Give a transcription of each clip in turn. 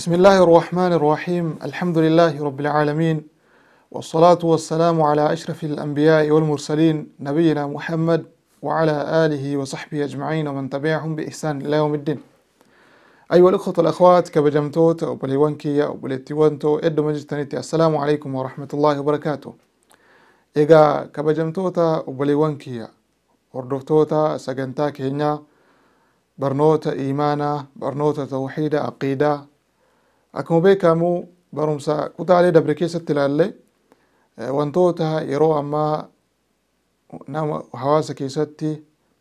بسم الله الرحمن الرحيم الحمد لله رب العالمين والصلاة والسلام على أشرف الأنبياء والمرسلين نبينا محمد وعلى آله وصحبه أجمعين ومن تبعهم بإحسان إلى يوم الدين أيها الأخوة الأخوات كبجمتوت أو بليوانكي أو بليتيوانتو إدو مجتنيتي السلام عليكم ورحمة الله وبركاته إيقا كبجمتوت أو بليوانكي هردفتوتا سجنتا هنا برنوتا إيمانا برنوتا توحيدا أقيدا akkuma beekamu barumsa kutaalee dabre keessatti ilaallee wantoota yeroo ammaa nama hawaasa keessatti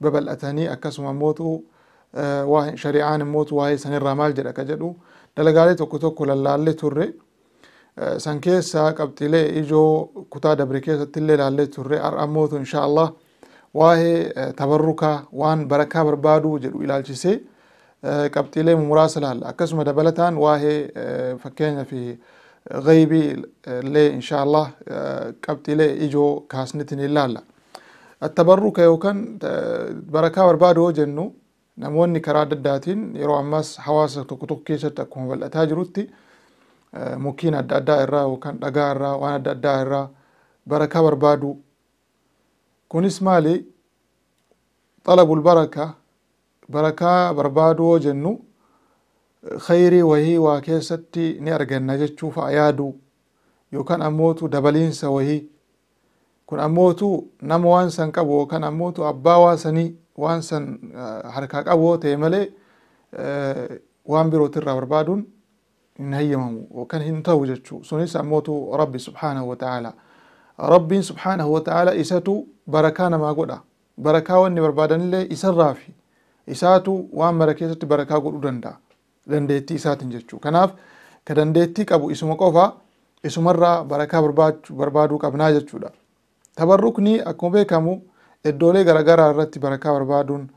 babal'atanii akkasuma mootu shari'aan immoo waa'ee sanirraa maal jedha ka jedhu dalagaalee tokko tokko lallaallee turre san keessaa qabxilee ijoo kutaa dabre keessatti illee laallee turre har'ammootu insha Allah waa'ee tabarrukaa waan barakaa barbaaduu jedhu ilaalchisee كابتيلي مراسلة الأكسمة دبلتان dabalataan آه، فكينا في غيبي آه، لي إن شاء الله كابتيلي آه، إجو كاسنتني لا لا التبرك يوكن بركة وربادو جنو نموني كرادة داتين يرو عماس حواسة تكتوك كيسة تكون بالأتاج روتي مكين الدادا إرا وكان دقا إرا وانا الدادا إرا بركة وربادو كونيس مالي طلب البركة barakaa barbaadoo jennu khayrii wahii waa keessatti ni arganna jechuuf yaadu yookaan ammootu dabaliinsa wahii kun ammootu nama waan san qabu yookaan ammootu abbaa waa sanii waan san harkaa qaboo ta'e malee waan birootirraa barbaaduun hin hayyamamu yookaan hin ta'u jechuu sunis ammootu rabbi subhaanahu wa rabbiin subhaanahu wa isatu barakaa namaa godha barakaa wanni barbaadanillee isarraa isaatu waan mara keessatti barakaa godhuu danda'a dandeettii isaatiin jechuudha. Kanaaf ka dandeettii qabu isuma qofa isumarraa barakaa barbaadu qabnaa jechuudha. Tabarrukni akkuma beekamu iddoolee garaa irratti barakaa barbaaduun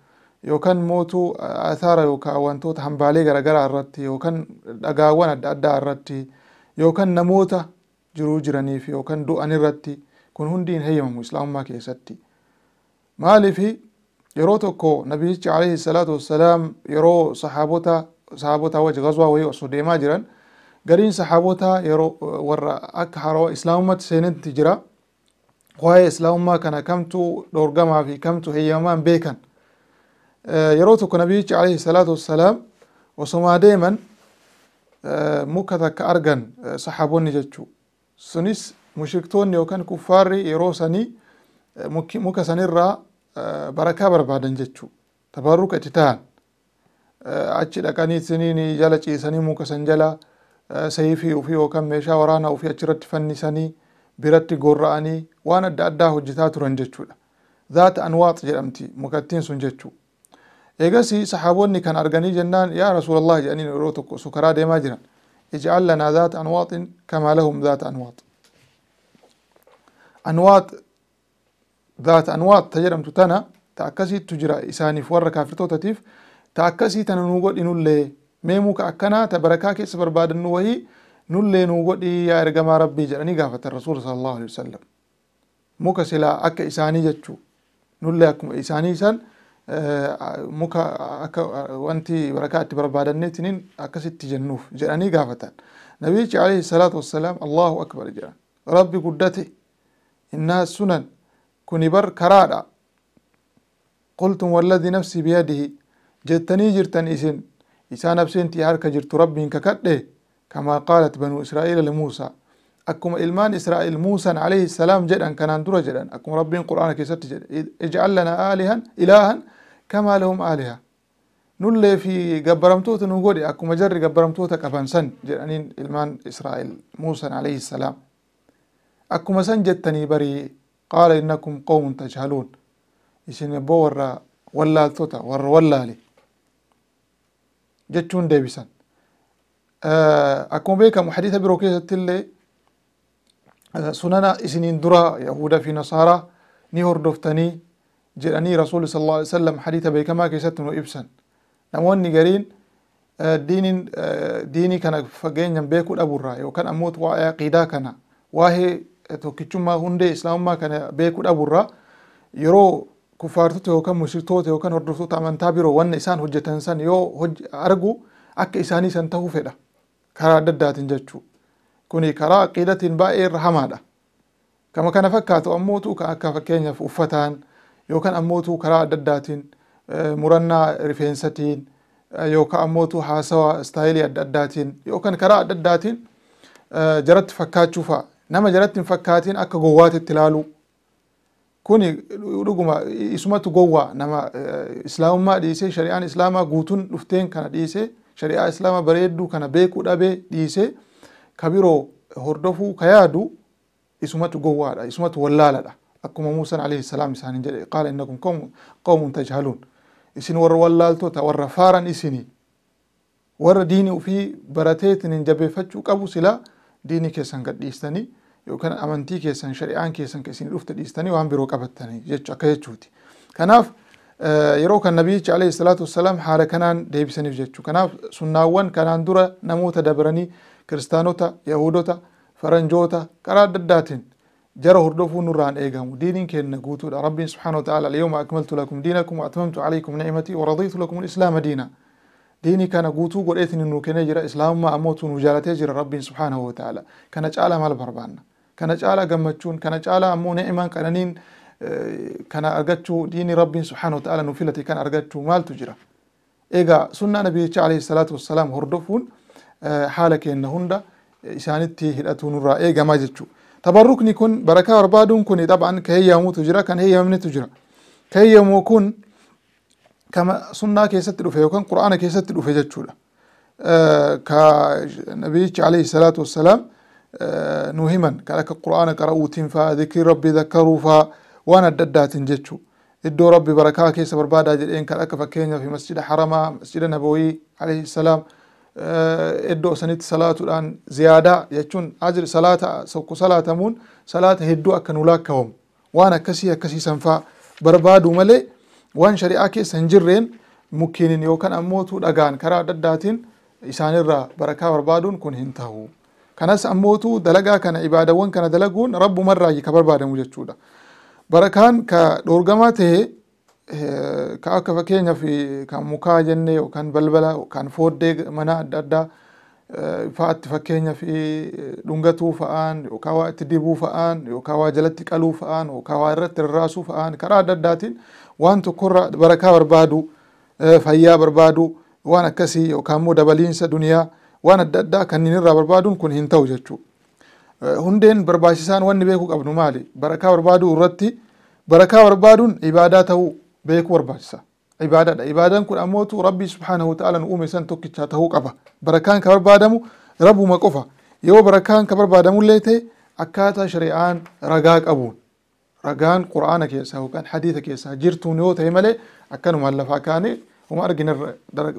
yookaan mootuu asaara yookaan wantoota hambaalee garaagaraa irratti yookaan dhagaawwan adda addaa irratti yookaan namoota jiruu jiraniif yookaan du'an irratti kun hundi hin heeyyamamu islaamummaa keessatti. Maaliifii? yeroo tokko nabiyichi alayhi salaatu wassalaam yeroo sahaabota sahaabota waji gazwaa wayii osoo deemaa jiran gariin sahaabota yeroo warra akka haroo islaamummaatti seenanti jira waa'ee islaamummaa kana kamtu dhoorgamaa fi kamtu heeyyamaan beekan yeroo tokko nabiyichi alayhi salaatu wassalaam osomaa deeman muka takka argan sahaabonni jechuu sunis mushriktoonni yookaan kuffaarri yeroo sanii muka sanirraa barakaa barbaadan jechuu tabarruka itti ta'an achi dhaqanii isiniin jala ciisanii muka san jala sayfii ofii yookaan meeshaa waraanaa ofii achirratti fannisanii biratti gorra'anii waan adda addaa hojjetaa turan jechuudha. Zaata anwaax jedhamti mukattiin sun jechuu. Eegas saxaaboonni kan arganii jennaan yaa rasuulallah jedhaniin yeroo tokko su karaa deemaa jiran. Ijaallanaa zaata anwaaxin kamaa lahum zaata anwaax. Anwaax ذات أنواط تجرمت تنا تأكسي تجرى إساني فور كافر توتاتيف تأكسي تنا نقول إنو اللي ميمو كأكنا تبركا كيس برباد النوهي نولي نقول يا إرقما ربي جرني قافة الرسول صلى الله عليه وسلم muka silaa akka isaanii jechuu nullee akkuma isaanii san muka akka wanti barakaa itti barbaadanneetiniin akkasitti jennuuf jedhanii gaafatan nabiyichi alayhi salaatu wassalaam allahu akbar jedhan rabbi guddate innaa sunan كنبر كرادا قلتم والذي نفسي بيده جتني جرتن إسن إسا نفسين تيار كجرت ربي ككده كما قالت بنو إسرائيل لموسى أكم إلمان إسرائيل موسى عليه السلام جدا كان أندر جدا أكم ربي قرآن كيست جدا اجعل لنا آلها إلها كما لهم آلهة نل في قبرم توت نقول أكم جر قبرم توت كفن سن إلمان إسرائيل موسى عليه السلام أكم سن جتني بري قال إنكم قوم تجهلون إسن بور ولا توتا ور ولا لي جتون ديبسا آه، أكون بيك محديثة بروكيسة اللي آه، سننا إسنين درا يهودا في نصارى نهر دفتني جراني رسول صلى الله عليه وسلم حديثة بيكما كيستن وإبسا نموان نقرين آه، دين ديني كان فجين بيكو الأبو الرأي وكان أموت وعقيدا كان واهي tokkichummaa hundee islaamummaa kana beekuu dhaburraa yeroo kuffaartota yookaan musirtoota yookaan hordoftoota amantaa biroo wanna isaan hojjetan san yoo argu akka isaanii san ta'uu fedha karaa adda addaatiin jechuu kuni karaa qiidatiin baay'ee irra hamaadha kama kana fakkaatu ammootu kan akka fakkeenyaaf uffataan yookaan ammootu karaa adda addaatiin murannaa rifeensatiin yookaan ammootu haasawaa istaayilii adda addaatiin yookaan karaa adda addaatiin jaratti fakkaachuu fa'a nama jalatti hin fakkaatiin akka gowwaatitti ilaalu kuni dhuguma isumatu gowwaa nama islaamummaa dhiisee shari'aan islaamaa guutuun dhufteen kana dhiisee shari'aa islaamaa bareedduu kana beekuu dhabee dhiisee ka biroo hordofuu ka yaadu isumatu gowwaadha isumatu wallaaladha akkuma Muusaan alayhi salaam isaaniin jedhe qaala innakum qawmun tajhaluun isin warra wallaaltota warra faaran isinii warra diinii ofii barateetiin hin jabeeffachuu qabu silaa diinii keessan gadhiistanii yookaan amantii keessan shari'aan keessan ka isin dhufte dhiistanii waan biroo qabattanii jechu akka jechuuti kanaaf yeroo kan nabiyyicha alayhi salaatu wassalaam haala kanaan deebisaniif jechuu kanaaf sunnaawwan kanaan dura namoota dabranii kiristaanota yahudota faranjoota karaa adda addaatiin جرى هردوف نوران إيجام دين كن قوتوا ربي سبحانه وتعالى اليوم أكملت لكم دينكم وأتممت عليكم نعمتي ورضيت لكم الإسلام دينا ديني كان قوتوا قرأتني إنه كان جرى إسلام ما أموت وجالته جرى ربي سبحانه وتعالى كانت أعلم على بربانا kana caalaa gammachuun kana caalaa ammoo ni'imaan qananiin kana argachuu diini rabbiin subhaanahu wa ta'ala nu filate kan argachuu maaltu jira egaa sunnaa nabiyyicha alayhi salaatu wassalaam hordofuun haala keenna hunda isaanitti hidhatu nurraa eegamaa jechuu tabarrukni kun barakaa barbaaduun kun xabaan ka heeyyamutu jira kan heeyyamnetu jira ka heeyyamu kun kama sunnaa keessatti dhufe yookaan qura'aana keessatti dhufe jechuudha ka nabiyyicha alayhi salaatu wassalaam nuhiman kan akka qur'aana qara'uutiin faa zikrii rabbii zakkaruu faa waan adda addaatiin jechuu iddoo rabbi barakaa keessa barbaadaa jedheen kan akka fakkeenyaaf masjida haramaa masjida nabawii alayhi salaam iddoo sanitti salaatuudhaan ziyaadaa jechuun ajri salaata tokko salaatamuun salaata hedduu akka nu laakkawamu waan akkasii akkasii sanfaa barbaadu malee waan shari'aa keessa hin jirreen mukkeeniin yookaan ammootu dhagaan karaa adda addaatiin isaanirraa barakaa barbaaduun kun hin ta'u. kanas ammootu dalagaa kana ibaadawwan kana dalaguun rabbuma irraa ka barbaadamu jechuudha barakaan ka dhoorgamaa ta'e ka akka fakkeenyaaf kan mukaa jennee yookaan balbala kan fooddee mana adda addaa fa'aatti fakkeenyaaf dhungatuu fa'aan yookaan waa itti dibuu fa'aan yookaan waa jalatti qaluu fa'aan yookaan waa irratti rarraasuu fa'aan karaa adda addaatiin waan tokkorra barakaa barbaadu fayyaa barbaadu waan akkasii yookaan immoo dabaliinsa duniyaa waan adda addaa kanneen irraa barbaaduun kun hin ta'u jechuudha. Hundeen barbaachisaan wanni beekuu qabnu maali? Barakaa barbaaduu irratti barakaa barbaaduun ibaadaa ta'uu beekuu barbaachisa. Ibaadaadha. Ibaadaan kun ammootu Rabbi subhaanahu ta'ala nu uume san tokkicha ta'uu qaba. Barakaan ka barbaadamu rabbuma qofa. Yoo barakaan ka barbaadamullee ta'e akkaataa shari'aan ragaa qabuun ragaan quraana keessaa yookaan hadiisa keessaa jirtuun yoo ta'e malee akkanumaan lafaa kaane uma argina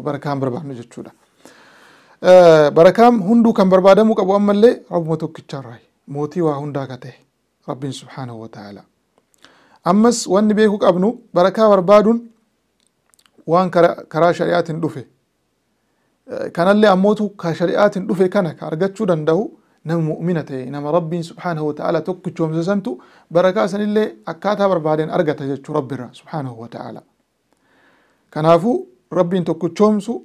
barakaan barbaadnu jechuudha. barakaam hunduu kan barbaadamuu qabu ammallee rabbuma tokkicharraa mootii waa hundaa ka ta'e rabbiin subhaanahu wa ta'ala ammas wanni beeku qabnu barakaa barbaaduun waan karaa shari'aatiin dhufe kanallee ammootu ka shari'aatiin dhufe kana ka argachuu danda'u nama mu'mina ta'e nama rabbiin subhaanahu wa ta'ala tokkichoomse santu barakaa sanillee akkaataa barbaadeen argata jechuu rabbirra subhaanahu wa ta'ala kanaafuu rabbiin tokkichoomsu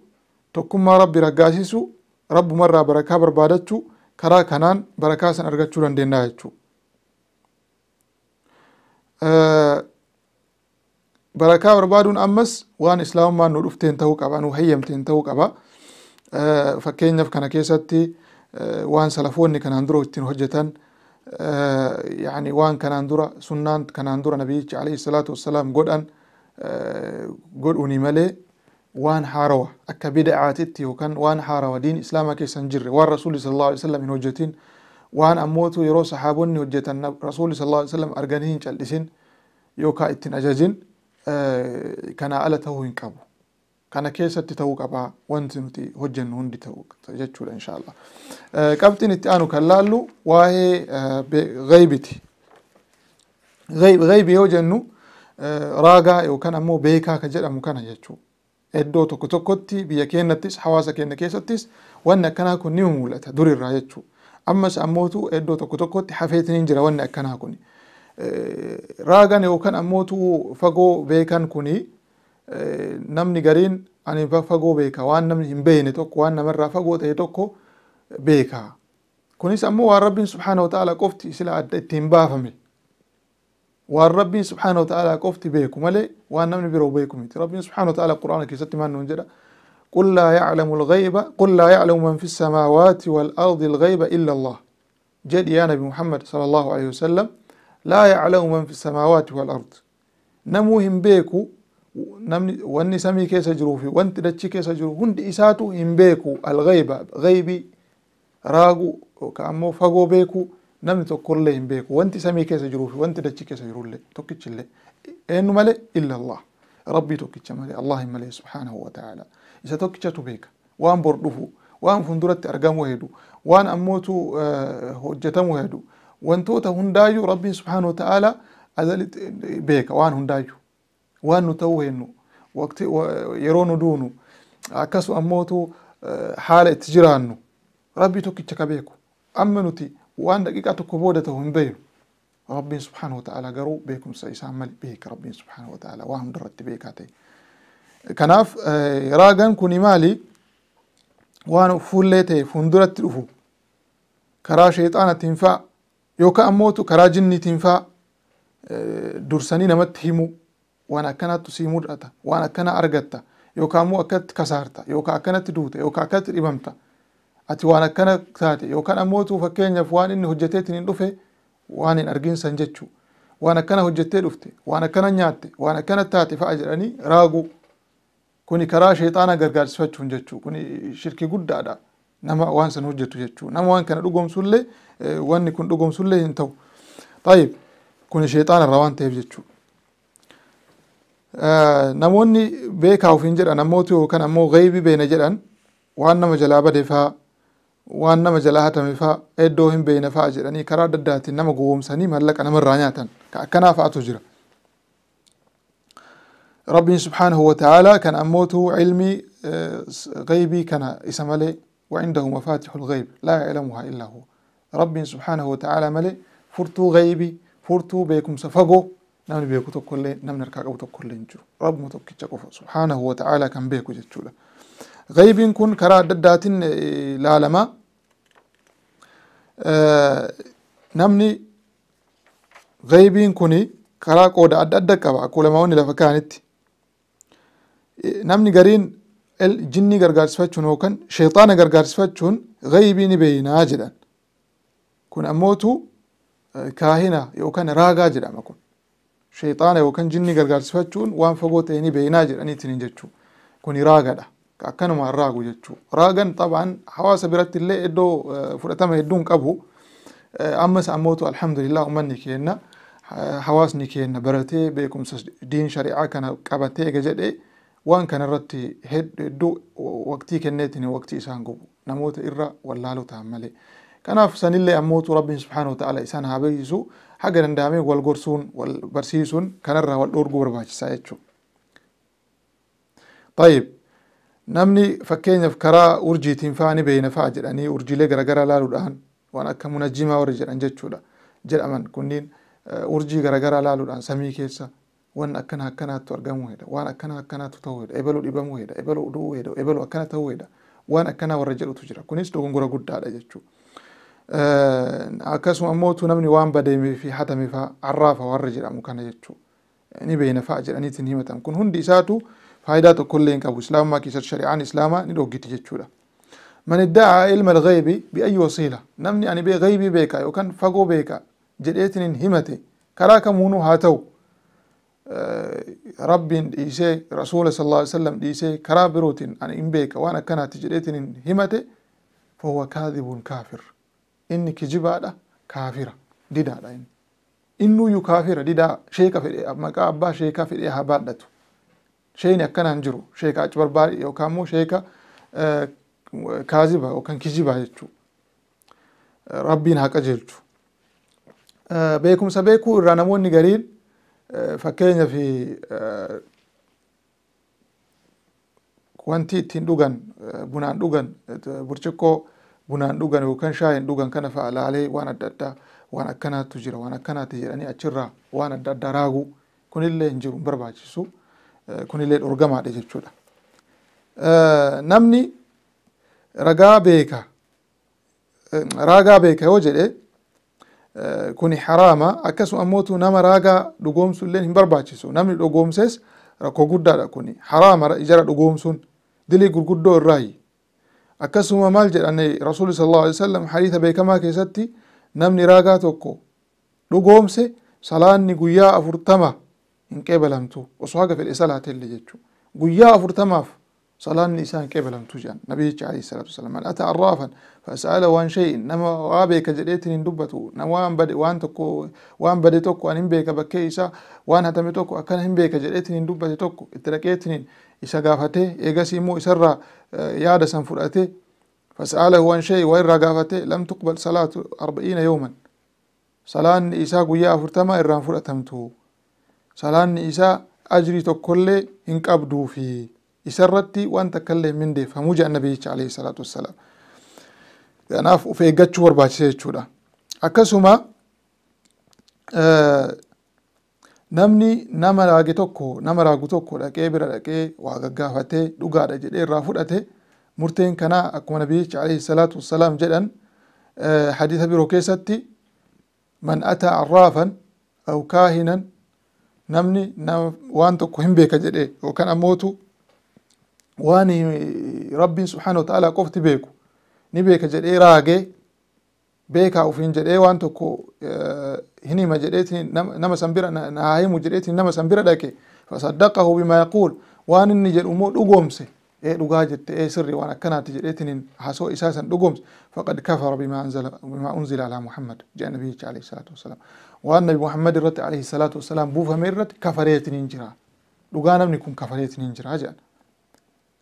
tokkummaa rabbi raggaasisu rabbumarraa barakaa barbaadachu karaa kanaan barakaa san argachuu dandeennaa jechuudha. barakaa barbaaduun ammas waan islaamummaan nu dhufteen ta'uu qaba nu hayyamteen ta'uu qaba fakkeenyaaf kana keessatti waan salafoonni kanaan dura ittiin hojjetan yaani waan kanaan dura sunnaan kanaan dura nabiyyichi alayhi salaatu wassalaam godhan godhuuni malee وان حاروا أكبد عاتتي وكان وان حاروا دين إسلام كي سنجر وان رسول صلى الله عليه وسلم من وجهتين وان أموت يرو صحابون وجهت رسول صلى الله عليه وسلم أرغنين جلسين يوكا اتن أجازين آه كان على توهين كابو كان كيسة تتوقع با وان تنتي هجن هون دي توقع تجتشول إن شاء الله آه كابتن اتانو كاللالو واهي آه غيبتي غيب غيبي هجنو آه راقا يوكان أمو بيكا كجر أمو كان هجتشول iddoo tokko tokkotti biyya keenyattis hawaasa keenya keessattis wanni akkanaa kun ni mul'ata durirraa jechuudha. ammas ammootu iddoo tokko tokkotti hafeetiin hin jira wanni akkanaa kun raagan yookaan ammootu fagoo beekan kun namni gariin ani fagoo beeka waan namni hin beekne tokko waan namarraa fagoo ta'e tokko beeka kunis ammoo waan rabbiin subhaanahu ta'ala qofti sila adda ittiin baafame والرب سبحانه وتعالى قفت qofti ولي malee waan namni biroo رب سبحانه وتعالى قرآن كي qur'aana keessatti قل لا يعلم الغيب قل لا يعلم من في السماوات والأرض الغيب إلا الله جد يا نبي محمد صلى الله عليه وسلم لا يعلم من في السماوات والأرض نموهم بيكو واني سمي كيس جروفي وانت دتشي كي جروفي هند إساتو هم بيكو الغيبة غيبي راغو كأمو فغو بيكو namni tokkollee hin beeku wanti samii keessa jiruu fi wanti dachi keessa jirullee tokkichillee eenyu malee illa Allah rabbii tokkicha malee Allah hin malee subhaanahu wa ta'ala isa tokkichatu beeka waan bor dhufu waan funduratti argamuu hedu waan ammootu hojjetamuu hedu wantoota hundaayyuu rabbiin subhaanahu wa ta'ala beeka waan hundaayyuu waan nu ta'uu hennu yeroo nu duunu akkasu ammootu haala itti jiraannu rabbii tokkicha ka beeku amma nuti وان دقيقة كبودة وهم بيو ربي سبحانه وتعالى قرو بيكم سيسان ملي بيك ربي سبحانه وتعالى واهم درت بيكاتي كناف آه، راقان كوني مالي وان فوليتي فندرت الأفو كرا شيطانة تنفع يوكا أموتو كرا جني تنفع آه، درساني نمت هيمو وانا كانت تسيمو وانا كان أرقتا يوكا مو أكت كسارتا يوكا كانت دوتا يوكا أكت إبامتا ati waan akkana taate yookaan ammootu fakkeenyaaf waan inni hojjeteetiin hin dhufe waan hin san jechuu waan akkana hojjettee dhufte waan akkana nyaatte waan akkana taate fa'a jedhanii raagu kuni karaa sheexaana gargaarsifachuun jechuu kuni shirki guddaadha nama waan san hojjetu jechuu nama waan kana dhugoomsullee eh, wanni kun dhugoomsullee hin ta'u kuni sheexaana irraa waan ta'eef jechuu eh, namoonni beekaa ofiin jedhan ammoo yookaan ammoo gaybii beena jedhan waan nama jalaa badeefaa وأنا مجلها تمفا إدوهم بين فاجر أني كراد الدات إنما قوم سني مالك أنا مرانية كنا فاتجرا ربي سبحانه وتعالى كان أموت علمي غيبي كان اسم لي وعنده مفاتح الغيب لا يعلمها إلا هو ربي سبحانه وتعالى ملي فرتو غيبي فرتو بيكم سفقو نمن بيكو تقول لي نمن ركاك أو تقول لي رب متوكي سبحانه وتعالى كان بيكو جتشولا غيب كن كرا ددات لا لما namni gaybiin kuni karaa qooda adda adda qaba akkuma lamaawwan lafa kaanitti namni gariin jinni gargaarsifachuun yookaan sheexaana gargaarsifachuun gaybii ni beeynaa jedhan kun ammootu kaahina yookaan raagaa jedhama kun sheexaana yookaan jinni gargaarsifachuun waan fagoo ta'e ni beeynaa jedhaniitiin jechuu kuni raagadha. akkanuma raagu jechuudha. Raagan xabaan hawaasa biratti illee iddoo fudhatama hedduun qabu. Ammas ammootu alhamdulillah uummanni keenna hawaasni keenna baratee beekumsa diin shari'aa kana qabatee ega jedhee waan kana irratti hedduu waqtii kenneetiin waqtii isaan gubu namoota irra wallaaloo ta'an malee. Kanaaf sanillee ammootu rabbiin subhaanahu ta'ala isaan haa beeksisu haga danda'amee wal gorsuun wal barsiisuun kanarraa wal dhoorguu barbaachisaa jechuudha. namni fakkeenyaaf karaa urjiitiin faani beeyna fa'a jedhanii urjiilee garaagaraa laaluudhaan waan akka munajjimaa warra jedhan jechuudha jedhaman kunniin urjii garaagaraa laaluudhaan samii keessa waan akkana akkanaattu argamu heda waan akkana akkanaattu ta'uu heda ebaluu dhibamuu heda ebaluu du'uu heda ebaluu akkana ta'uu heda waan akkanaa warra jedhutu jira kunis dogongora guddaadha jechuudha. Akkasuma immoo namni waan badeemee fi hatame fa'a arraafa warra jedhamu kana jechuudha. Ni beeyna fa'a jedhaniitiin himatan kun hundi isaatu. فائده كل ان كبو اسلام ما كيسر شريعه الاسلام ندو غيتي جچودا من ادعى علم الغيب باي وسيله نمني اني يعني بي غيبي بيكا او كان فغو بيكا جديتن همته كرا كمونو هاتو آه، رب ديسي رسول صلى الله عليه وسلم ديسي كرا بروتين ان ان بيكا وانا كان تجديتن همته فهو كاذب كافر اني كجبادا كافرا ديدا داين انو يكافر ديدا شيكا في إيه، ابا شيكا في إيه، هبادتو sheen akkanaa hin jiru sheeka achi barbaade yookaan immoo sheeka kaaziba yookaan kijibaa jechuudha rabbiin haqa jechuudha. Beekumsa beekuu irraa namoonni gariin fakkeenya fi wanti ittiin dhugan bunaan dhugan burciqqoo bunaan dhugan yookaan shaayin dhugan kana fa'a laalee waan adda addaa waan akkanaatu jira waan akkanaati jedhanii achirraa waan adda addaa raaguu kunillee hin jiru hin barbaachisu. kunillee dhorgamaadha jechuudha. Namni ragaa beeka raagaa beeka yoo jedhe kuni haraama akkasuma ammootu nama raagaa dhugoomsu illee hin barbaachisu namni dhugoomses rakkoo guddaadha kuni haraama jara dhugoomsuun dilii gurguddoo irraayi akkasuma maal jedhane rasuuli sallallahu alaihi beekamaa keessatti namni raagaa tokko dhugoomse salaanni guyyaa afurtama hin qeebalamtu osoo haga fedhe salaatelle jechuu guyyaa afurtamaaf salaanni isaa hin qeebalamtu jedhan nabiyicha alayhi salaatu wasalaam man ataa arraafan fasa'ala waan shay'in nama waa beeka jedheetin hin dubbatu nama waan bade waan tokko waan bade tokko an hin beeka bakkee isaa waan hatame tokko akkana hin beeka jedheetin hin dubbate tokko itti dhaqeetin isa gaafatee eegas immoo isarraa yaada san fudhatee فسأله عن شيء وإن رقافته لم تقبل صلاة أربعين يوما صلاة إيسا قيا فرتما إران فرأتمته salaanni isaa ajrii tokkollee hin qabduu fi isarratti waan takkaillee hin mindeeffamuu jedha nabiyyicha alayhi salaatu wassalaam. Kanaaf of eeggachuu barbaachisa jechuudha. Akkasuma namni nama raage tokko nama raagu tokko dhaqee bira dhaqee waa gaggaafatee dhugaadha jedhee irraa fudhate murteen kanaa akkuma nabiyyicha alayhi salaatu wassalaam jedhan hadiisa biroo keessatti man ataa arraafan aw kaahinan namni na waan tokko hin beeka jedhe yookaan ammootu waan rabbiin subhaana wataalaa qofti beeku ni beeka jedhee raagee beekaa ufiin jedhee waan tokko hin hima jedheetiin nama san bira na haa himu jedheetiin nama san bira dhaqe fasaddaqahu bimaa yaquul waan inni jedhu immoo dhugoomse ee dhugaa jirte ee sirri waan akkanaati jedheetiniin hasoo isaasan dhugoomse faqad kafara bimaa unzila alaa muhammad jedha nabiyicha alayhi salaatu wasalaam waan nabi muhammad irratti alayhi salaatu wasalaam buufame irratti kafareetiniin jira dhugaa namni kun kafareetiniin jira jedhan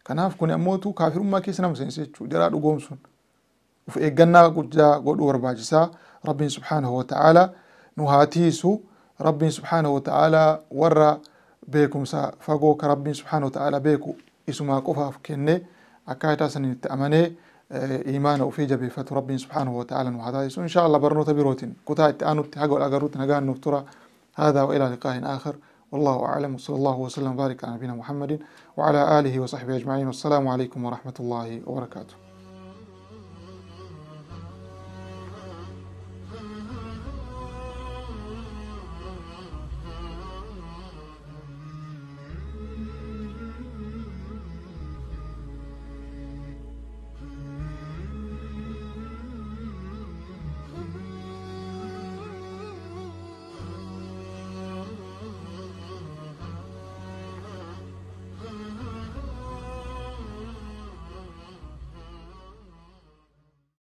kanaaf kun ammootu kaafirummaa keessa nama seensa jechuu jaraa dhugoomsuun uf eeggannaa guddaa godhuu barbaachisaa rabbiin subhaanahu wata'aalaa nu haatiisu rabbiin subhaanahu wata'aalaa warra beekumsa fagoo ka rabbiin subhaanahu wata'aalaa beeku isumaa qofaaf kennee akkaataa sanitti amanee imaana ofii jabeeffatu rabbiin subhaanahu wata'ala nu hataasisu insha allah barnoota birootiin kutaa itti aanutti haga wal agaruutti nagaan nuuf tura هذا وإلى لقاء آخر والله أعلم وصلى الله وسلم وبارك على نبينا محمد وعلى آله وصحبه أجمعين والسلام عليكم ورحمة الله وبركاته